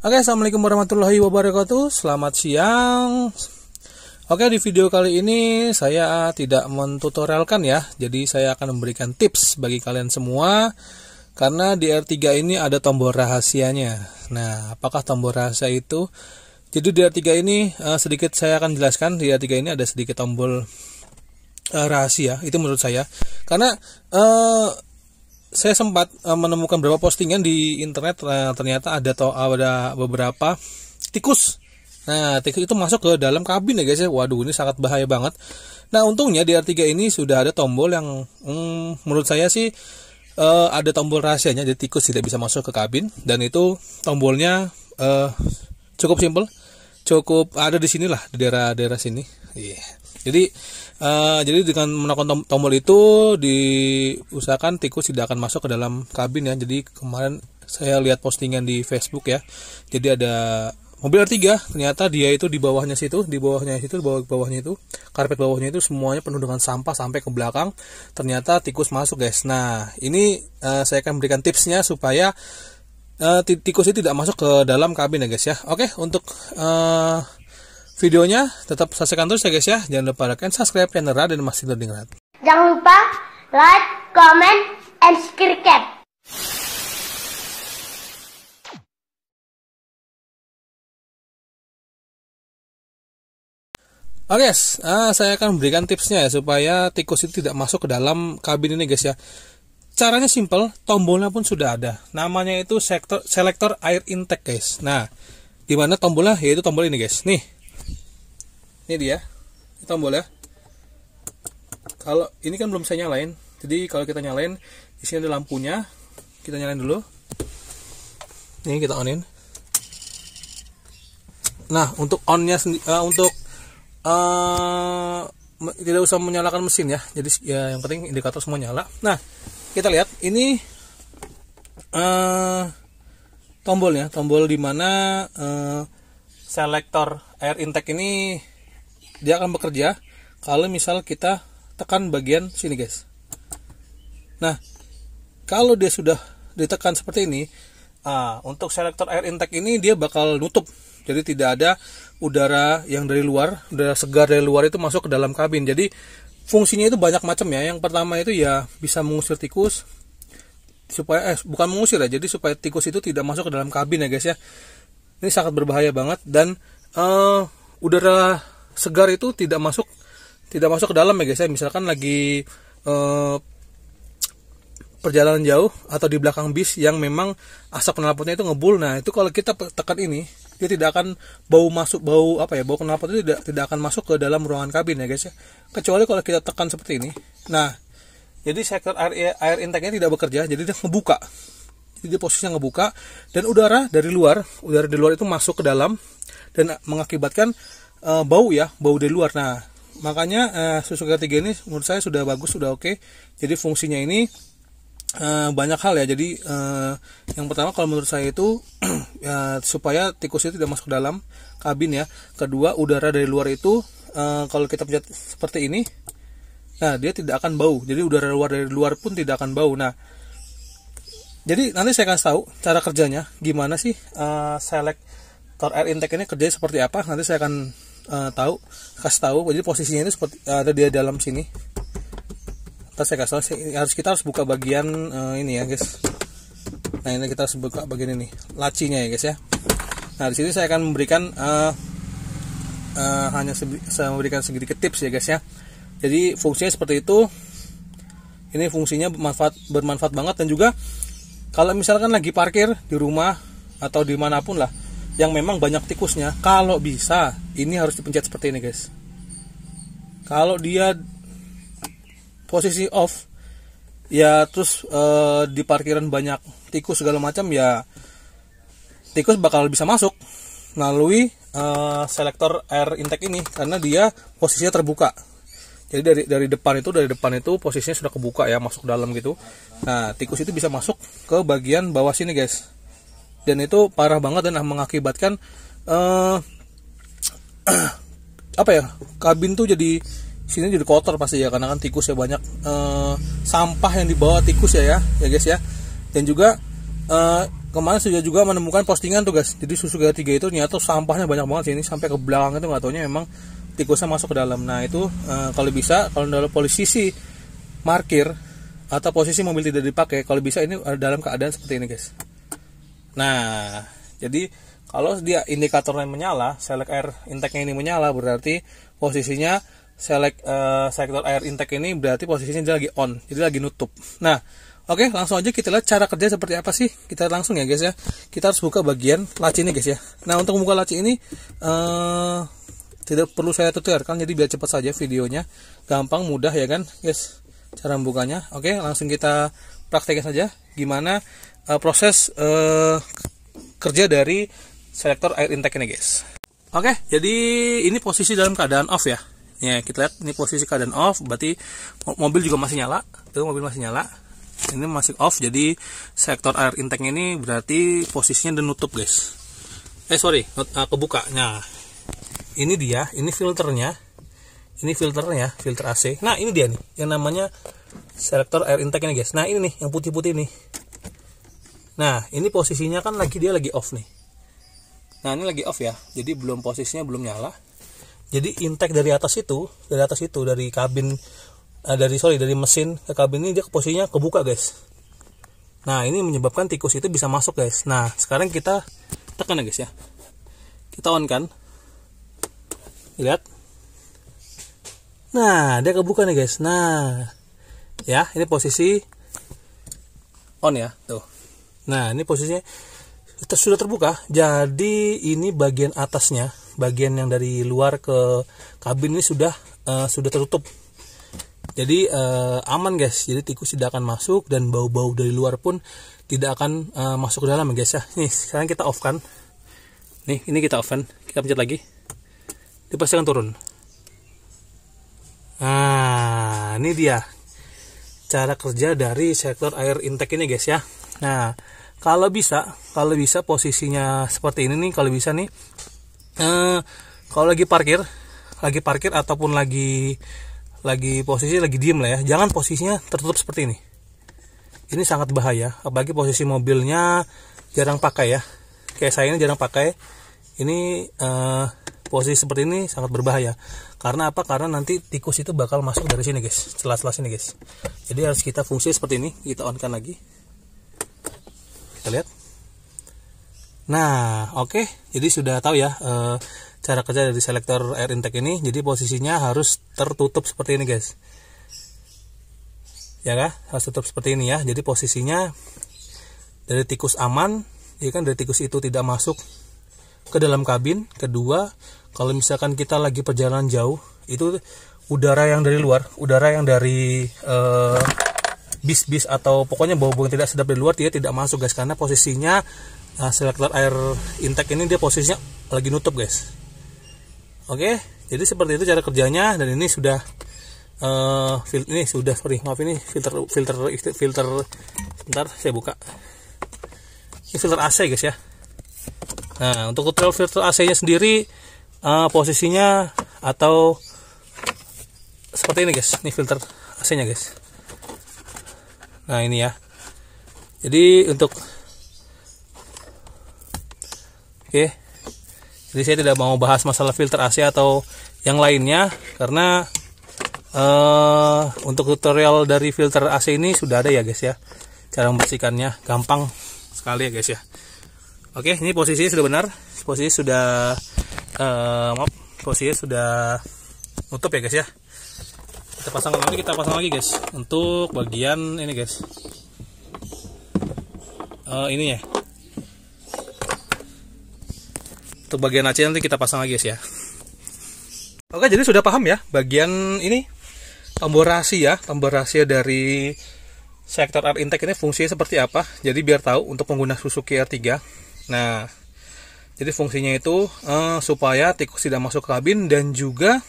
Oke, assalamualaikum warahmatullahi wabarakatuh. Selamat siang. Oke, di video kali ini saya tidak mentutorialkan ya, jadi saya akan memberikan tips bagi kalian semua. Karena di R3 ini ada tombol rahasianya. Nah, apakah tombol rahasia itu? Jadi di R3 ini eh, sedikit saya akan jelaskan. Di R3 ini ada sedikit tombol eh, rahasia. Itu menurut saya. Karena uh, saya sempat eh, menemukan beberapa postingan di internet eh, ternyata ada to ada beberapa tikus. Nah, tikus itu masuk ke dalam kabin ya guys ya. Waduh, ini sangat bahaya banget. Nah, untungnya di R3 ini sudah ada tombol yang mm, menurut saya sih uh, ada tombol rahasianya jadi tikus tidak bisa masuk ke kabin dan itu tombolnya uh, cukup simple, Cukup ada di sinilah di daerah-daerah sini. Yeah jadi uh, jadi dengan menekan tombol itu diusahakan tikus tidak akan masuk ke dalam kabin ya. Jadi kemarin saya lihat postingan di Facebook ya. Jadi ada mobil R3 ternyata dia itu di bawahnya situ, di bawahnya situ, di bawah bawahnya itu, karpet bawahnya itu semuanya penuh dengan sampah sampai ke belakang. Ternyata tikus masuk, guys. Nah, ini uh, saya akan berikan tipsnya supaya uh, eh, tikus itu tidak masuk ke dalam kabin ya, guys ya. Oke, untuk uh, videonya tetap saksikan terus ya guys ya jangan lupa like and subscribe channel dan Masih Learning Rad jangan lupa like comment and subscribe Oke, okay, guys, nah saya akan memberikan tipsnya ya supaya tikus itu tidak masuk ke dalam kabin ini guys ya. Caranya simple tombolnya pun sudah ada. Namanya itu sektor selector air intake guys. Nah, di mana tombolnya? Yaitu tombol ini guys. Nih, ini dia ini ya. kalau ini kan belum saya nyalain jadi kalau kita nyalain di sini ada lampunya kita nyalain dulu ini kita onin nah untuk onnya uh, untuk uh, tidak usah menyalakan mesin ya jadi ya yang penting indikator semua nyala nah kita lihat ini uh, tombolnya tombol dimana uh, selektor air intake ini dia akan bekerja kalau misal kita tekan bagian sini guys nah kalau dia sudah ditekan seperti ini ah, untuk selektor air intake ini dia bakal nutup jadi tidak ada udara yang dari luar udara segar dari luar itu masuk ke dalam kabin jadi fungsinya itu banyak macam ya yang pertama itu ya bisa mengusir tikus supaya eh bukan mengusir ya jadi supaya tikus itu tidak masuk ke dalam kabin ya guys ya ini sangat berbahaya banget dan uh, udara segar itu tidak masuk tidak masuk ke dalam ya guys ya misalkan lagi eh, perjalanan jauh atau di belakang bis yang memang asap knalpotnya itu ngebul nah itu kalau kita tekan ini dia tidak akan bau masuk bau apa ya bau knalpot itu tidak tidak akan masuk ke dalam ruangan kabin ya guys ya kecuali kalau kita tekan seperti ini nah jadi sektor air air intake-nya tidak bekerja jadi dia ngebuka jadi dia posisinya ngebuka dan udara dari luar udara di luar itu masuk ke dalam dan mengakibatkan uh, bau ya bau dari luar nah makanya uh, susu K3 ini menurut saya sudah bagus sudah oke okay. jadi fungsinya ini uh, banyak hal ya jadi uh, yang pertama kalau menurut saya itu uh, supaya tikus itu tidak masuk ke dalam kabin ya kedua udara dari luar itu uh, kalau kita pencet seperti ini nah dia tidak akan bau jadi udara luar dari luar pun tidak akan bau nah jadi nanti saya akan tahu cara kerjanya gimana sih uh, select air intake ini kerjanya seperti apa nanti saya akan uh, tahu kasih tahu jadi posisinya itu seperti eh, ada di dalam sini atas saya kasih tahu harus kita harus buka bagian uh, ini ya guys nah ini kita harus buka bagian ini lacinya ya guys ya nah di sini saya akan memberikan uh, uh, hanya saya memberikan sedikit tips ya guys ya jadi fungsinya seperti itu ini fungsinya bermanfaat bermanfaat banget dan juga kalau misalkan lagi parkir di rumah atau dimanapun lah yang memang banyak tikusnya kalau bisa ini harus dipencet seperti ini guys kalau dia posisi off ya terus e, di parkiran banyak tikus segala macam ya tikus bakal bisa masuk melalui e, selektor air intake ini karena dia posisinya terbuka jadi dari dari depan itu dari depan itu posisinya sudah kebuka ya masuk dalam gitu nah tikus itu bisa masuk ke bagian bawah sini guys dan itu parah banget dan mengakibatkan uh, apa ya kabin tuh jadi sini jadi kotor pasti ya karena kan tikus ya banyak uh, sampah yang dibawa tikus ya ya ya guys ya dan juga uh, kemarin sudah juga menemukan postingan tuh guys jadi susu tiga itu nyata sampahnya banyak banget sini sampai ke belakang itu nggak tahunya memang tikusnya masuk ke dalam nah itu uh, kalau bisa kalau dalam polisi sih markir atau posisi mobil tidak dipakai kalau bisa ini dalam keadaan seperti ini guys Nah, jadi kalau dia indikatornya menyala, select air intake-nya ini menyala berarti posisinya select uh, eh, sektor air intake ini berarti posisinya dia lagi on, jadi lagi nutup. Nah, oke okay, langsung aja kita lihat cara kerja seperti apa sih. Kita langsung ya guys ya. Kita harus buka bagian laci ini guys ya. Nah, untuk membuka laci ini uh, tidak perlu saya tuturkan jadi biar cepat saja videonya. Gampang, mudah ya kan, guys. Cara membukanya. Oke, okay, langsung kita praktekin saja gimana uh, proses uh, kerja dari selektor air intake ini guys oke okay, jadi ini posisi dalam keadaan off ya ya kita lihat ini posisi keadaan off berarti mobil juga masih nyala itu mobil masih nyala ini masih off jadi sektor air intake ini berarti posisinya denutup guys eh sorry not, uh, eh, kebuka nah ini dia ini filternya ini filternya filter AC nah ini dia nih yang namanya selektor air intake ini guys nah ini nih yang putih-putih nih Nah, ini posisinya kan lagi dia lagi off nih. Nah, ini lagi off ya. Jadi belum posisinya belum nyala. Jadi intake dari atas itu, dari atas itu dari kabin eh, dari sorry dari mesin ke kabin ini dia posisinya kebuka, guys. Nah, ini menyebabkan tikus itu bisa masuk, guys. Nah, sekarang kita tekan ya, guys ya. Kita on kan. Lihat. Nah, dia kebuka nih, guys. Nah. Ya, ini posisi on ya, tuh. Nah, ini posisinya sudah terbuka. Jadi ini bagian atasnya, bagian yang dari luar ke kabin ini sudah uh, sudah tertutup. Jadi uh, aman guys. Jadi tikus tidak akan masuk dan bau-bau dari luar pun tidak akan uh, masuk ke dalam guys ya. Nih, sekarang kita off kan. Nih, ini kita off kan. Kita pencet lagi. Dia pasti akan turun. Nah, ini dia cara kerja dari sektor air intake ini guys ya. Nah, kalau bisa kalau bisa posisinya seperti ini nih kalau bisa nih eh, kalau lagi parkir lagi parkir ataupun lagi lagi posisi lagi diem lah ya jangan posisinya tertutup seperti ini ini sangat bahaya apalagi posisi mobilnya jarang pakai ya kayak saya ini jarang pakai ini eh, posisi seperti ini sangat berbahaya karena apa karena nanti tikus itu bakal masuk dari sini guys celah-celah sini guys jadi harus kita fungsi seperti ini kita onkan lagi lihat nah oke okay. jadi sudah tahu ya e, cara kerja dari selektor air intake ini jadi posisinya harus tertutup seperti ini guys ya kan harus tutup seperti ini ya jadi posisinya dari tikus aman ya kan dari tikus itu tidak masuk ke dalam kabin kedua kalau misalkan kita lagi perjalanan jauh itu udara yang dari luar udara yang dari eh, bis-bis atau pokoknya bau-bau yang tidak sedap dari luar dia tidak masuk guys karena posisinya uh, eh, selektor air intake ini dia posisinya lagi nutup guys oke okay? jadi seperti itu cara kerjanya dan ini sudah uh, ini sudah sorry maaf ini filter filter filter sebentar saya buka ini filter AC guys ya nah untuk trail filter AC nya sendiri uh, posisinya atau seperti ini guys ini filter AC nya guys nah ini ya jadi untuk oke okay. jadi saya tidak mau bahas masalah filter AC atau yang lainnya karena uh, untuk tutorial dari filter AC ini sudah ada ya guys ya cara membersihkannya gampang sekali ya guys ya oke ini posisi sudah benar posisi sudah uh, maaf posisinya sudah nutup ya guys ya kita pasang lagi kita pasang lagi guys untuk bagian ini guys uh, ini ya untuk bagian AC nanti kita pasang lagi guys ya oke jadi sudah paham ya bagian ini tombol rahasia ya rahasia dari sektor air intake ini fungsinya seperti apa jadi biar tahu untuk pengguna Suzuki R3 nah jadi fungsinya itu uh, supaya tikus tidak masuk kabin dan juga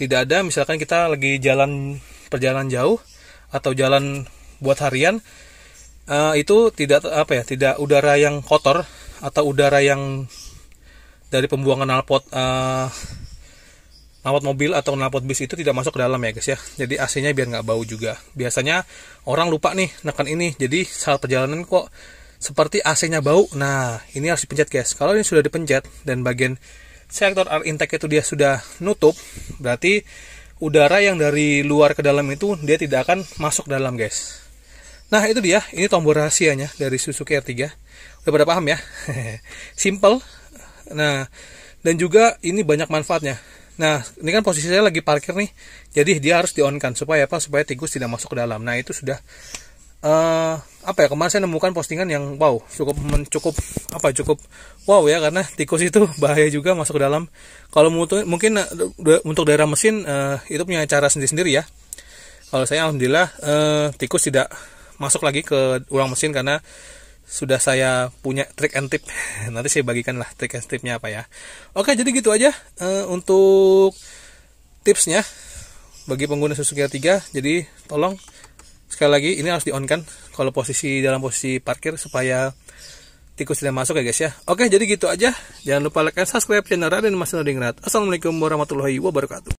tidak ada misalkan kita lagi jalan perjalanan jauh atau jalan buat harian uh, itu tidak apa ya tidak udara yang kotor atau udara yang dari pembuangan nalpot uh, eh, nalpot mobil atau nalpot bis itu tidak masuk ke dalam ya guys ya jadi AC-nya biar nggak bau juga biasanya orang lupa nih nekan ini jadi saat perjalanan kok seperti AC-nya bau nah ini harus dipencet guys kalau ini sudah dipencet dan bagian sektor air intake itu dia sudah nutup, berarti udara yang dari luar ke dalam itu dia tidak akan masuk dalam, guys. Nah, itu dia. Ini tombol rahasianya dari Suzuki R3. Udah pada paham ya? Simple. Nah, dan juga ini banyak manfaatnya. Nah, ini kan posisi saya lagi parkir nih. Jadi dia harus di-on kan supaya apa? Supaya tikus tidak masuk ke dalam. Nah, itu sudah uh, apa ya kemarin saya nemukan postingan yang wow cukup mencukup apa ya, cukup wow ya karena tikus itu bahaya juga masuk ke dalam kalau mungkin eh, untuk daerah mesin uh, itu punya cara sendiri-sendiri ya kalau saya alhamdulillah uh, tikus tidak masuk lagi ke ulang mesin karena sudah saya punya trik and tip nanti saya bagikan lah trik and tipnya apa ya oke jadi gitu aja uh, untuk tipsnya bagi pengguna Suzuki R3 jadi tolong sekali lagi ini harus di on kan kalau posisi dalam posisi parkir supaya tikus tidak masuk ya guys ya oke jadi gitu aja jangan lupa like and subscribe channel Raden Mas Nodingrat Assalamualaikum warahmatullahi wabarakatuh